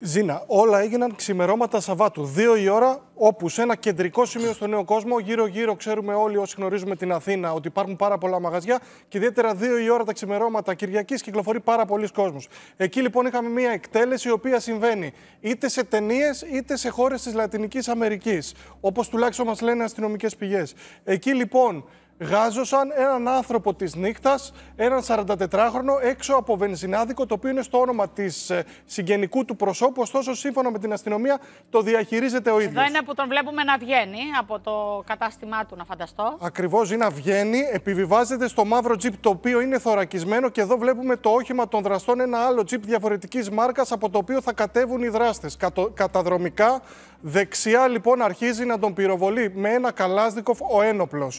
Ζήνα, όλα έγιναν ξημερώματα Σαββάτου, Δύο η ώρα, όπου σε ένα κεντρικό σημείο στον νέο κόσμο, γύρω-γύρω ξέρουμε όλοι όσοι γνωρίζουμε την Αθήνα ότι υπάρχουν πάρα πολλά μαγαζιά και ιδιαίτερα δύο η ώρα τα ξημερώματα Κυριακής κυκλοφορεί πάρα πολλοί κόσμος. Εκεί λοιπόν είχαμε μια εκτέλεση η οποία συμβαίνει είτε σε ταινίες είτε σε χώρες της Λατινικής Αμερικής, όπως τουλάχιστον μας λένε αστυνομικές πηγές. Εκεί λοιπόν γάζωσαν έναν άνθρωπο της νύχτας, έναν 44χρονο, έξω από βενζινάδικο, το οποίο είναι στο όνομα της ε, συγγενικού του προσώπου, ωστόσο σύμφωνα με την αστυνομία το διαχειρίζεται ο ίδιος. Εδώ είναι που τον βλέπουμε να βγαίνει από το κατάστημά του, να φανταστώ. Ακριβώς, είναι να βγαίνει, επιβιβάζεται στο μαύρο τζιπ το οποίο είναι θωρακισμένο και εδώ βλέπουμε το όχημα των δραστών, ένα άλλο τζιπ διαφορετικής μάρκας από το οποίο θα κατέβουν οι δράστες. Καταδρομικά Δεξιά λοιπόν αρχίζει να τον πυροβολεί με ένα καλάσδικοφ ο ένοπλος.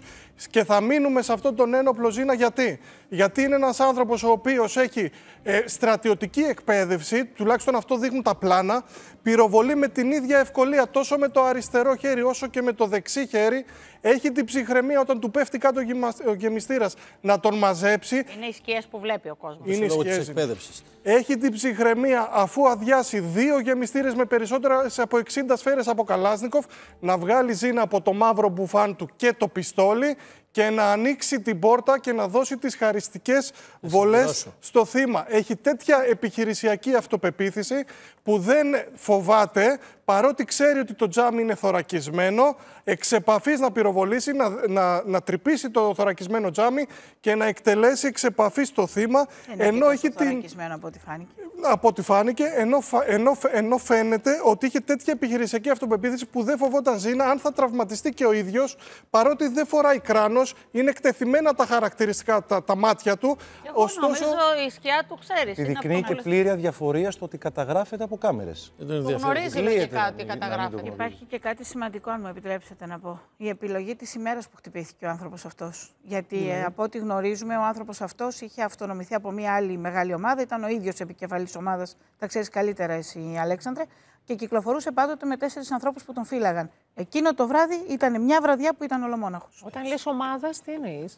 Και θα μείνουμε σε αυτόν τον ένοπλο Ζήνα γιατί. Γιατί είναι ένας άνθρωπος ο οποίος έχει ε, στρατιωτική εκπαίδευση, τουλάχιστον αυτό δείχνουν τα πλάνα, πυροβολεί με την ίδια ευκολία τόσο με το αριστερό χέρι όσο και με το δεξί χέρι. Έχει την ψυχραιμία όταν του πέφτει κάτω ο γεμιστήρας να τον μαζέψει. Είναι οι σκιές που βλέπει ο κόσμος. Είναι οι σκιές εκπαίδευσης. Έχει την ψυχραιμία αφού αδειάσει δύο γεμιστήρες με περισσότερα από 60 σφαίρε από Καλάσνικοφ να βγάλει Ζήνα από το μαύρο μπουφάν του και το πιστόλι και να ανοίξει την πόρτα και να δώσει τις χαριστικές βολές στο θύμα. Έχει τέτοια επιχειρησιακή αυτοπεποίθηση που δεν φοβάται, παρότι ξέρει ότι το τζάμι είναι θωρακισμένο, εξ να πυροβολήσει, να, να, να τρυπήσει το θωρακισμένο τζάμι και να εκτελέσει εξ στο το θύμα. Ε, ναι, ενώ έχει την... από ό,τι φάνηκε. Από ό,τι φάνηκε, ενώ, ενώ, ενώ φαίνεται ότι είχε τέτοια επιχειρησιακή αυτοπεποίθηση που δεν φοβόταν Ζήνα αν θα τραυματιστεί και ο ίδιος, παρότι δεν φοράει κράνος είναι εκτεθειμένα τα χαρακτηριστικά, τα, μάτια του. Εγώ Ωστόσο, νομίζω η σκιά του ξέρεις. Επιδεικνύει και πλήρη αδιαφορία στο ότι καταγράφεται από κάμερες. Ε, δεν γνωρίζει και κάτι δηλαδή, καταγράφεται. Υπάρχει και κάτι σημαντικό, αν μου επιτρέψετε να πω. Η επιλογή της ημέρας που χτυπήθηκε ο άνθρωπος αυτός. Γιατί mm. από ό,τι γνωρίζουμε, ο άνθρωπος αυτός είχε αυτονομηθεί από μια άλλη μεγάλη ομάδα. Ήταν ο ίδιος επικεφαλής ομάδας. Τα ξέρεις καλύτερα εσύ, Αλέξανδρε και κυκλοφορούσε πάντοτε με τέσσερις ανθρώπους που τον φύλαγαν. Εκείνο το βράδυ ήταν μια βραδιά που ήταν ολομόναχος. Όταν λες ομάδας, τι εννοείς.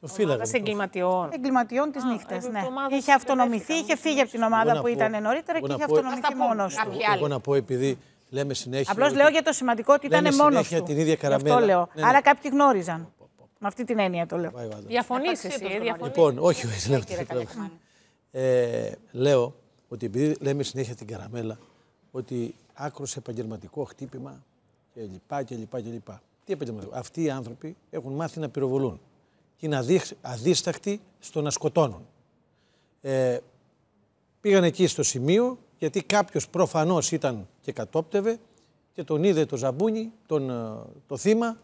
Το φύλαγα. εγκληματιών. Εγκληματιών της νύχτα. Ναι. Είχε αυτονομηθεί, είχε φύγει από την ομάδα που ήταν νωρίτερα και είχε αυτονομηθεί μόνο του. Εγώ να πω, επειδή λέμε συνέχεια. Απλώς λέω για το σημαντικό ότι ήταν μόνο του. την ίδια καραμέλα. Αυτό λέω. Ναι, ναι. Άρα κάποιοι γνώριζαν. Με αυτή την έννοια το λέω. Διαφωνεί εσύ. Λοιπόν, όχι, ε, Λέω ότι επειδή λέμε συνέχεια την καραμέλα, ότι άκρος επαγγελματικό χτύπημα κλπ. και λοιπά. Τι επαγγελματικό. Αυτοί οι άνθρωποι έχουν μάθει να πυροβολούν και είναι αδίστακτοι στο να σκοτώνουν. Ε, πήγαν εκεί στο σημείο γιατί κάποιος προφανώς ήταν και κατόπτευε και τον είδε το ζαμπούνι, τον, ε, το θύμα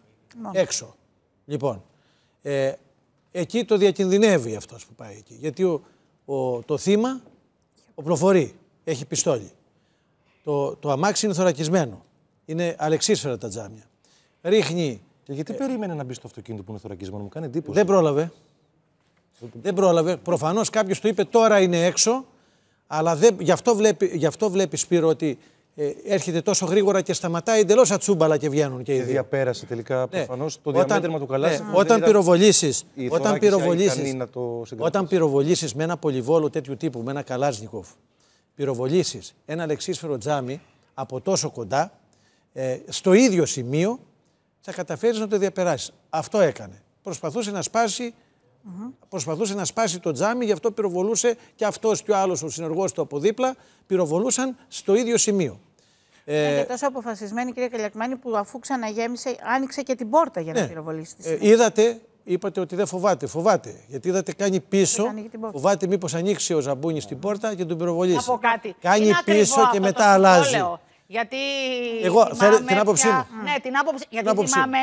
έξω. Λοιπόν, ε, εκεί το διακινδυνεύει αυτός που πάει εκεί. Γιατί ο, το θύμα ο προφορεί, έχει πιστόλι. Το, το αμάξι είναι θωρακισμένο. Είναι αλεξίσφαιρα τα τζάμια. Ρίχνει. Και γιατί ε... περίμενε να μπει στο αυτοκίνητο που είναι θωρακισμένο, μου κάνει εντύπωση. Δεν πρόλαβε. Δεν πρόλαβε. Προφανώς κάποιος του είπε τώρα είναι έξω. Αλλά δεν, γι, αυτό βλέπει, γι' βλέπει Σπύρο ότι ε, έρχεται τόσο γρήγορα και σταματάει εντελώς ατσούμπαλα και βγαίνουν και οι δύο. Διαπέρασε τελικά προφανώ ναι. το διαμέτρημα του καλάθι. Ναι. Όταν πυροβολήσει. Όταν πυροβολήσεις. Όταν πυροβολήσεις με ένα πολυβόλο τέτοιου τύπου, με ένα καλάζνικοφ πυροβολήσεις ένα λεξίσφαιρο τζάμι από τόσο κοντά, ε, στο ίδιο σημείο, θα καταφέρεις να το διαπεράσεις. Αυτό έκανε. Προσπαθούσε να σπάσει Προσπαθούσε να σπάσει το τζάμι, γι' αυτό πυροβολούσε και αυτός και ο άλλος ο συνεργός του από δίπλα πυροβολούσαν στο ίδιο σημείο. Ε, και τόσο αποφασισμένη, κύριε Καλιακμάνη, που αφού ξαναγέμισε, άνοιξε και την πόρτα για να ναι. πυροβολήσει. Ε, είδατε είπατε ότι δεν φοβάται. Φοβάται. Γιατί είδατε κάνει πίσω. Φοβάται μήπως ανοίξει ο Ζαμπούνι την πόρτα και τον πυροβολήσει. Από κάτι. Κάνει πίσω και μετά το αλλάζει. Γιατί. Εγώ θέλω την άποψή μου. Ναι, την άποψη. Γιατί άποψη θυμάμαι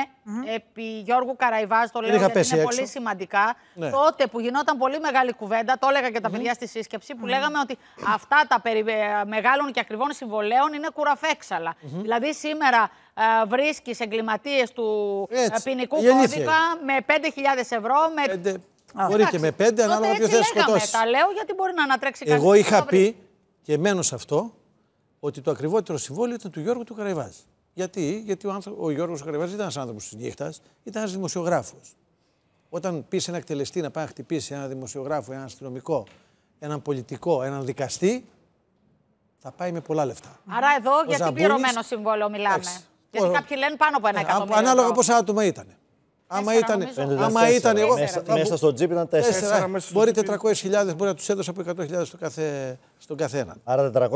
επί Γιώργου Καραϊβάζ, το λέω γιατί είναι πολύ σημαντικά. Ναι. Τότε που γινόταν πολύ μεγάλη κουβέντα, το έλεγα και τα mm. παιδιά στη σύσκεψη, που λέγαμε ότι αυτά τα ε, μεγάλων και ακριβών συμβολέων είναι κουραφέξαλα. Δηλαδή σήμερα ε, βρίσκεις εγκληματίες του ε, Έτσι, ποινικού κώδικα με 5.000 ευρώ. Με... 5... Μπορεί και με 5, ανάλογα ποιο θέλει σκοτώσει. Τα λέω γιατί μπορεί να ανατρέξει κάτι. Εγώ είχα πει και μένω σε αυτό ότι το ακριβότερο συμβόλαιο ήταν του Γιώργου του Καραϊβάζη. Γιατί, γιατί ο, Γιώργος ο Γιώργος Καραϊβάζη ήταν ένας άνθρωπος της νύχτας, ήταν ένας δημοσιογράφος. Όταν πεις ένα εκτελεστή να πάει να χτυπήσει ένα δημοσιογράφο, ένα αστυνομικό, έναν πολιτικό, έναν δικαστή, θα πάει με πολλά λεφτά. Άρα εδώ για τι πληρωμένο συμβόλαιο μιλάμε. Γιατί κάποιοι λένε πάνω από ένα εκατομμύριο. Ανάλογα πόσα άτομα ήταν. Άμα ήταν. Άμα ήταν εγώ. Μέσα στο τζιπ ήταν 4. Ε, μπορεί 400.000, μπορεί να τους έδωσα από 100.000 το κάθε στον καθένα. Άρα 400.000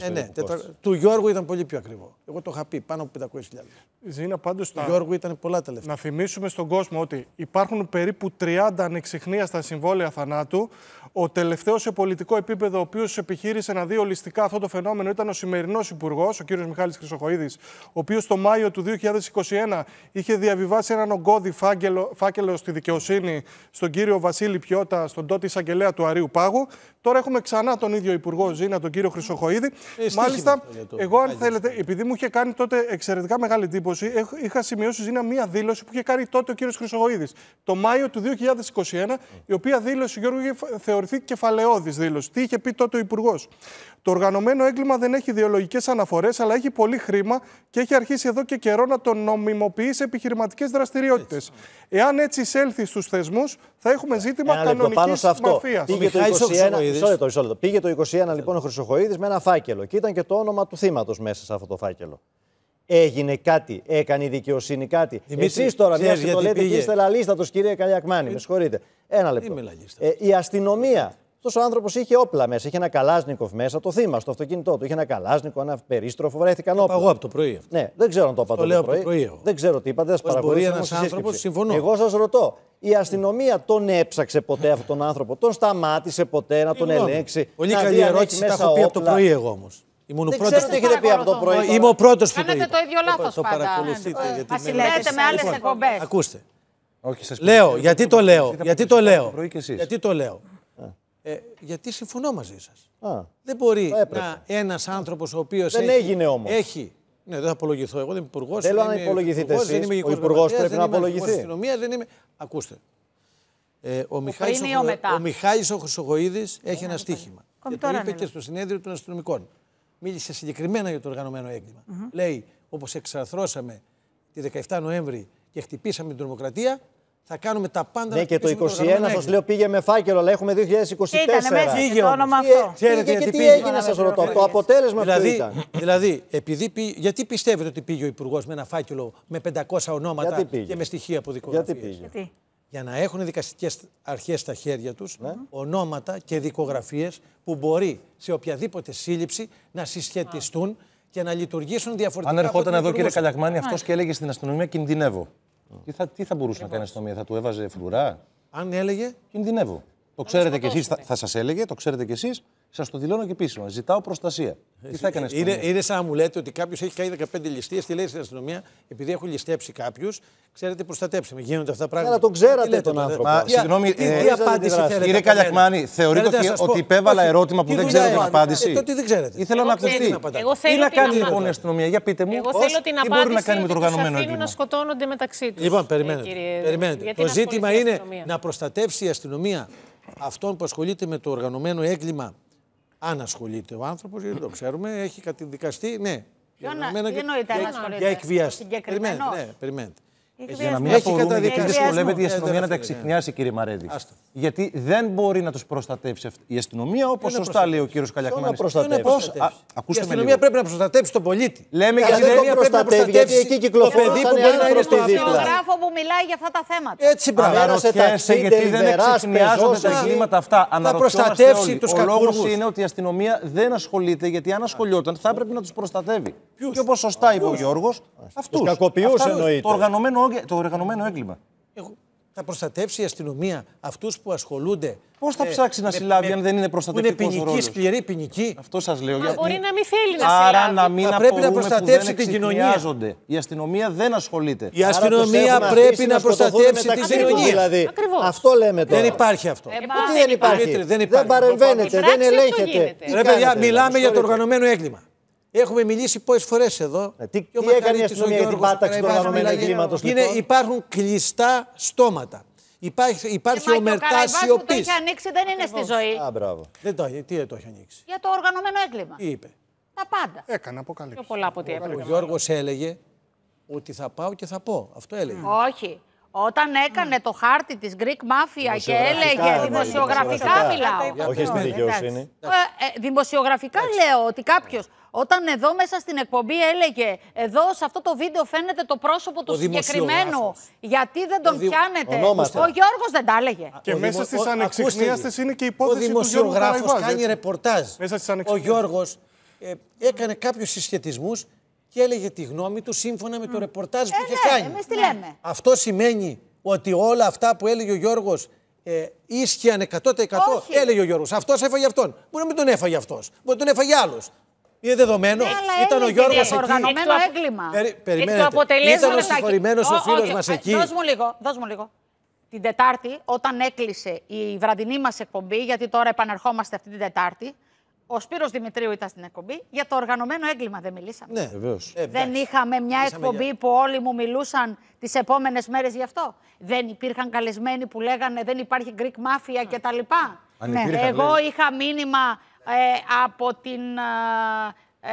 ε, ναι, τετρα... Του Γιώργου ήταν πολύ πιο ακριβό. Εγώ το είχα πει, πάνω από 500.000. Ζήνα, πάντως, του να... Γιώργου ήταν πολλά τα λεφτά. Να θυμίσουμε στον κόσμο ότι υπάρχουν περίπου 30 ανεξιχνία στα συμβόλαια θανάτου. Ο τελευταίος σε πολιτικό επίπεδο, ο οποίος επιχείρησε να δει ολιστικά αυτό το φαινόμενο, ήταν ο σημερινός υπουργός, ο κ. Μιχάλης Χρυσοχοίδης, ο οποίος το Μάιο του 2021 είχε διαβιβάσει έναν ογκώδη φάκελο, φάκελο στη δικαιοσύνη στον κύριο Βασίλη Πιώτα, στον τότε εισαγγελέα του Αρίου Πάγου. Τώρα έχουμε ξανά τον ίδιο Υπουργό Ζήνα, τον κύριο Χρυσοχοίδη. Ε, Μάλιστα, εγώ, αν θέλετε, επειδή μου είχε κάνει τότε εξαιρετικά μεγάλη εντύπωση, είχα σημειώσει Ζήνα μία δήλωση που είχε κάνει τότε ο κύριος Χρυσοχοίδης το Μάιο του 2021, η οποία δήλωση, Γιώργο, θεωρηθεί κεφαλαιώδης δήλωση. Τι είχε πει τότε ο Υπουργός. Το οργανωμένο έγκλημα δεν έχει ιδεολογικές αναφορές, αλλά έχει πολύ χρήμα και έχει αρχίσει εδώ και καιρό να το νομιμοποιεί σε επιχειρηματικές δραστηριότητες. Εάν έτσι εισέλθει στους θεσμούς, θα έχουμε ε, ζήτημα κανονική μαφίας. Πήγε το 21, Πήγε το ένα λοιπόν ο Χρυσοχοίδης με ένα φάκελο και ήταν και το όνομα του θύματος μέσα σε αυτό το φάκελο. Έγινε κάτι, έκανε η δικαιοσύνη κάτι. Εσείς τώρα, μια και το λέτε και είστε λαλίστατος, κύριε Καλιακμάνη, ε, με συγχωρείτε. Ένα λεπτό. Ε, η αστυνομία αυτός ο άνθρωπος είχε όπλα μέσα. Είχε ένα καλάσνικο μέσα, το θύμα στο αυτοκίνητό του. Είχε ένα καλάσνικο, ένα περίστροφο, βρέθηκαν όπλα. Εγώ από το πρωί. Ναι, δεν ξέρω αν το είπα το, το, το πρωί. Δεν ξέρω τι είπατε, Ας σα παρακολουθώ. ένα άνθρωπο, Εγώ σας ρωτώ, η αστυνομία τον έψαξε ποτέ αυτόν τον άνθρωπο, τον σταμάτησε ποτέ να τον ελέγξει. Πολύ καλή ερώτηση, τα έχω πει από το πρωί εγώ όμως. Ήμουν ο πρώτος. που το είπα. Είμαι ο πρώτος που το είπα. το ίδιο λάθο. Το παρακολουθείτε. Ε, γιατί με άλλες λοιπόν, εκπομπές. Ακούστε. λέω, γιατί το λέω. Γιατί το λέω. Γιατί το λέω. Ε, γιατί συμφωνώ μαζί σας. Δεν μπορεί να ένας άνθρωπος ο οποίος. Δεν έχει, έγινε όμως. Έχει. Ναι, δεν θα απολογηθώ. Εγώ δεν είμαι υπουργός. Θέλω να υπολογηθείτε εσεί. Ο υπουργός πρέπει να απολογηθεί. Δεν είμαι Ακούστε. Ε, ο, Μιχάλης ο, ο, Μιχάλης ε, έχει ένα στίχημα. Και το είπε και στο συνέδριο των αστυνομικών. Μίλησε συγκεκριμένα για το οργανωμένο έγκλημα. Λέει, όπως εξαρθρώσαμε τη 17 Νοέμβρη και χτυπήσαμε την τρομοκρατία, θα κάνουμε τα πάντα. Ναι, και το 2021 σα λέω πήγε με φάκελο, αλλά έχουμε 2024. Ήταν μέσα το όνομα αυτό. γιατί πήγε. έγινε, σας ρωτώ. Το αποτέλεσμα δηλαδή, ήταν. Δηλαδή, επειδή γιατί πιστεύετε ότι πήγε ο Υπουργός με ένα φάκελο με 500 ονόματα και με στοιχεία από δικογραφίε. Γιατί πήγε. Για να έχουν δικαστικές αρχές στα χέρια τους ναι. ονόματα και δικογραφίες που μπορεί σε οποιαδήποτε σύλληψη να συσχετιστούν και να λειτουργήσουν διαφορετικά. Αν ερχόταν εδώ, κύριε Καλιαγμάνη, αυτός και έλεγε στην αστυνομία: Κινδυνεύω. Τι θα, τι θα μπορούσε να κάνει η λοιπόν. αστυνομία, θα του έβαζε φρουρά. Αν έλεγε. Κινδυνεύω. Το ξέρετε κι εσείς, θα, θα σας έλεγε, το ξέρετε κι εσείς, Σας το δηλώνω και επίσημα. Ζητάω προστασία. Τι θα έκανες ε, είναι, είναι σαν να μου λέτε ότι κάποιος έχει κάνει 15 ληστείες, τη λέει στην αστυνομία, επειδή έχουν ληστέψει κάποιους, ξέρετε, προστατέψτε με. Γίνονται αυτά τα πράγματα. Αλλά τον ξέρατε τον άνθρωπο. Μα, συγγνώμη, τι, ε, απάντηση Κύριε Καλιακμάνη, θεωρείτε ότι, ότι υπέβαλα ερώτημα που δεν ξέρω την απάντηση. Ε, δεν ξέρετε. Ήθελα να ακουστεί. Τι να κάνει λοιπόν η αστυνομία, για πείτε μου, τι μπορεί να κάνει με το οργανωμένο έγκλημα. να σκοτώνονται μεταξύ τους. Λοιπόν, ε, περιμένετε. Το ζήτημα είναι να προστατεύσει η αστυνομία αυτόν που ασχολείται με το οργανωμένο έγκλημα Ανασχολείται ο άνθρωπος, γιατί το ξέρουμε, έχει κατηδικαστεί, Ναι, για, για, για, ναι, περιμένετε. Για ε, να μην καταδικαστεί. Δεν δυσκολεύεται η αστυνομία να τα ξεχνιάσει, κύριε Μαρέδης. Γιατί δεν μπορεί να τους προστατεύσει η αστυνομία, όπως σωστά λέει ο κύριο Καλιακμάνη. Η αστυνομία πρέπει να προστατεύσει τον πολίτη. Λέμε για την αστυνομία πρέπει να προστατεύσει εκεί κυκλοφορεί. Το παιδί που μπορεί να είναι στο δημογράφο που μιλάει για αυτά τα θέματα. Έτσι, μπράβο. γιατί δεν εξεχνιάζονται τα εγκλήματα αυτά. προστατεύσει του όλοι. Ο λόγος είναι ότι η αστυνομία δεν ασχολείται γιατί αν ασχολιόταν θα έπρεπε να τους προστατεύει. Και όπως σωστά είπε ο Γιώργος, αυτούς. Το οργανωμένο το οργανωμένο έγκλημα. θα προστατεύσει η αστυνομία αυτούς που ασχολούνται. Πώς θα ε, ψάξει να συλλάβει, αν δεν είναι προστατευτικός ρόλο. Είναι ποινική, σκληρή ποινική. Αυτό σας λέω. Μα για... μπορεί να μην θέλει να συλλάβει. Άρα να μην πρέπει να προστατεύσει την κοινωνία. Η αστυνομία δεν ασχολείται. Η αστυνομία πρέπει να, προστατεύσει την κοινωνία. Δηλαδή. Αυτό λέμε τώρα. Δεν υπάρχει αυτό. Ε, δεν υπάρχει. Δεν παρεμβαίνεται, δεν ελέγχεται. μιλάμε για το οργανωμένο έγκλημα. Έχουμε μιλήσει πολλέ φορές εδώ. Ε, τι, τι έκανε η αστυνομία για την πάταξη του οργανωμένου εγκλήματο. Λοιπόν. Υπάρχουν κλειστά στόματα. Υπάρχει, υπάρχει ε, ο Μερτά Σιωπή. Το έχει ανοίξει, δεν είναι στη λοιπόν. ζωή. Α, μπράβο. Δεν το, τι δεν το έχει ανοίξει. Για το οργανωμένο έγκλημα. Τι είπε. Τα πάντα. Έκανε αποκαλύψει. Πιο πολλά από ό,τι έπρεπε. Ο Γιώργος έλεγε ότι θα πάω και θα πω. Αυτό έλεγε. Mm. Όχι. Όταν έκανε mm. το χάρτη της Greek Mafia και έλεγε δημοσιογραφικά μιλάω. Όχι στη δικαιοσύνη. Ε, ε, δημοσιογραφικά λέω ότι κάποιος όταν εδώ μέσα στην εκπομπή έλεγε, εδώ σε αυτό το βίντεο φαίνεται το πρόσωπο του συγκεκριμένου. Γιατί δεν τον πιάνετε. Ο Γιώργος δεν τα έλεγε. Και μέσα στι ανεξιχνίαστε είναι και η υπόθεση Ο δημοσιογράφο κάνει ρεπορτάζ. Ο Γιώργος ε, έκανε κάποιους συσχετισμούς και έλεγε τη γνώμη του σύμφωνα με το ρεπορτάζ που ε, είχε ναι, κάνει. Ναι. Αυτό σημαίνει ότι όλα αυτά που έλεγε ο Γιώργος ε, ίσχυαν 100%. Όχι. Έλεγε ο Γιώργος. Αυτός έφαγε αυτόν. Μπορεί να μην τον έφαγε αυτός. Μπορεί να τον έφαγε άλλος. Είναι δεδομένο. Ναι, ήταν ο Γιώργο εκεί. Οργανωμένο έγκλημα. Περιμένετε. Ήταν ο συγχωρημένος ο φίλος μα εκεί. Δώσ' μου λίγο. Δώσ λίγο. Την Τετάρτη, όταν έκλεισε η βραδινή μας εκπομπή, γιατί τώρα επανερχόμαστε αυτή την Τετάρτη, ο Σπύρος Δημητρίου ήταν στην εκπομπή. Για το οργανωμένο έγκλημα δεν μιλήσαμε. Ναι, βεβαίως. Ε, δεν είχαμε μια εκπομπή που όλοι μου μιλούσαν τις επόμενες μέρες γι' αυτό. Δεν υπήρχαν καλεσμένοι που λέγανε δεν υπάρχει Greek Mafia κτλ. Ναι. Εγώ είχα μήνυμα ε, από την ε,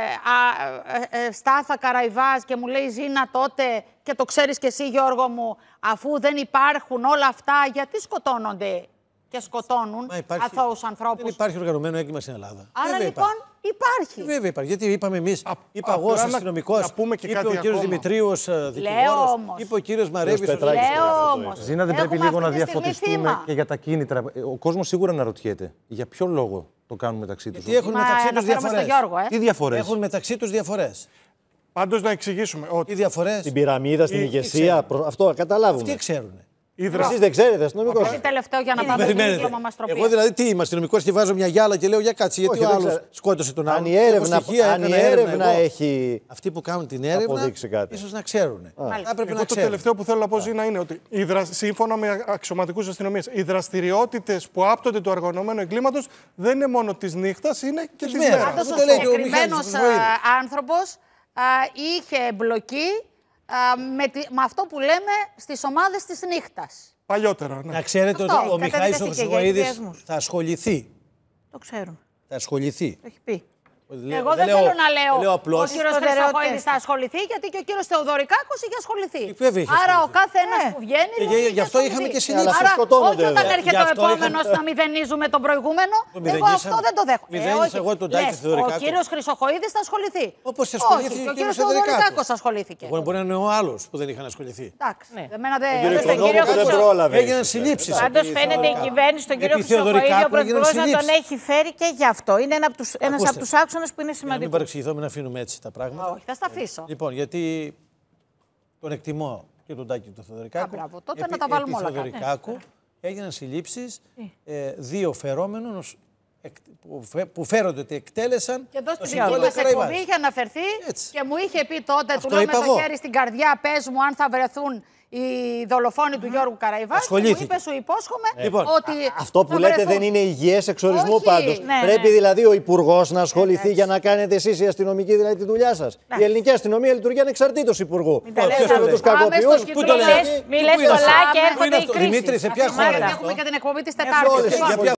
ε, Στάθα Καραϊβάς και μου λέει «Ζήνα τότε, και το ξέρεις και εσύ Γιώργο μου, αφού δεν υπάρχουν όλα αυτά, γιατί σκοτώνονται και σκοτώνουν αθώους ανθρώπους». Δεν υπάρχει οργανωμένο έγκλημα στην Ελλάδα. Άρα λοιπόν Υπάρχει. Ε, βέβαια υπάρχει. Γιατί είπαμε εμείς. Είπα εγώ ω αστυνομικό. Είπε ο κύριος Δημητρίου ω δικηγόρο. Είπε ο κύριος Μαρέβη ω όμω. Ζήνα, δεν πρέπει λίγο να διαφωτιστούμε και για τα κίνητρα. Ο κόσμος σίγουρα αναρωτιέται για ποιο λόγο το κάνουν μεταξύ τους. Ε. Έχουν μεταξύ του διαφορέ. Τι διαφορές. Έχουν μεταξύ τους διαφορές. Πάντως να εξηγήσουμε ότι. Οι διαφορές. Την πυραμίδα, την ηγεσία. Αυτό καταλάβουμε. Τι ξέρουν. Εσεί δεν ξέρετε, αστυνομικός. Όχι τελευταίο για να ε, πάμε στο δίπλωμα μα Εγώ δηλαδή τι είμαι, αστυνομικός και βάζω μια γυάλα και λέω για κάτσε. Γιατί ο άλλο σκότωσε τον άλλο. Αν η έρευνα, η έρευνα έχει. Αυτοί που κάνουν την έρευνα. σω να ξέρουν. Θα πρέπει να Το τελευταίο που θέλω να πω Ζήνα είναι ότι σύμφωνα με αξιωματικούς αστυνομίες, οι δραστηριότητες που άπτονται του αργωνωμένου εγκλήματος δεν είναι μόνο της νύχτας, είναι και της μέρα. Ο συγκεκριμένο άνθρωπο είχε εμπλοκή με, με αυτό που λέμε στις ομάδες της νύχτας. Παλιότερα, ναι. Να ξέρετε ότι ο Μιχαήλ θα ασχοληθεί. Το ξέρουμε. Θα ασχοληθεί. Το έχει πει. Εγώ δεν, θέλω να λέω, ότι ο κύριος Χρυσακοίδη θα ασχοληθεί, γιατί και ο κύριος Θεοδωρικάκος είχε ασχοληθεί. Άρα ο κάθε ένας ε. Ναι. που βγαίνει. Ε, γι' αυτό είχαμε και συνήθεια. Άρα όχι όταν έρχεται ο επόμενος να μηδενίζουμε τον προηγούμενο. Εγώ αυτό δεν το δέχομαι. Ε, τον Τάκη ναι, Θεοδωρικάκο. Ο κύριος Χρυσοκοίδη θα ασχοληθεί. Όπως και ο κύριο Θεοδωρικάκο ασχολήθηκε. μπορεί να είναι ο άλλος που δεν είχαν ασχοληθεί. Εντάξει. Ναι. Δεν πρόλαβε. Έγιναν συλλήψει. Πάντως φαίνεται η κυβέρνηση τον κύριο Χρυσοκοίδη ο πρωθυπουργός να τον έχει φέρει και γι' αυτό. Είναι ένα από τους άξονε που είναι σημαντικό. Να μην παρεξηγηθώ, μην αφήνουμε έτσι τα πράγματα. Όχι, θα στα αφήσω. Λοιπόν, γιατί τον εκτιμώ και τον Τάκη τον Θεοδωρικάκου. Α, μπράβο, τότε επί, να τα βάλουμε όλα όλα. Θεοδωρικάκου ναι. έγιναν συλλήψεις ε. ε, δύο φερόμενων που φέρονται ότι εκτέλεσαν. Και εδώ στην δική μας εκπομπή είχε αναφερθεί Έτσι. και μου είχε πει τότε, Αυτό του λέω με το χέρι στην καρδιά, πες μου αν θα βρεθούν οι δολοφόνοι mm. του Γιώργου Καραϊβάς. Μου είπε, σου υπόσχομαι ε, λοιπόν, ότι. Α, αυτό που λέτε βρεθούν... δεν είναι υγιές εξορισμού πάντως. Ναι, ναι, Πρέπει δηλαδή ο υπουργός να ασχοληθεί ναι, για να κάνετε εσείς η αστυνομική δηλαδή τη δουλειά σας. Η ελληνική αστυνομία λειτουργεί ανεξαρτήτως υπουργού. Μην τα του κακοποιού. Πού το λέτε. Μιλέ πολλά και έρχονται οι κρίσεις. Δημήτρη, σε ποια χώρα. Έχουμε και την εκπομπή της Τετάρτη.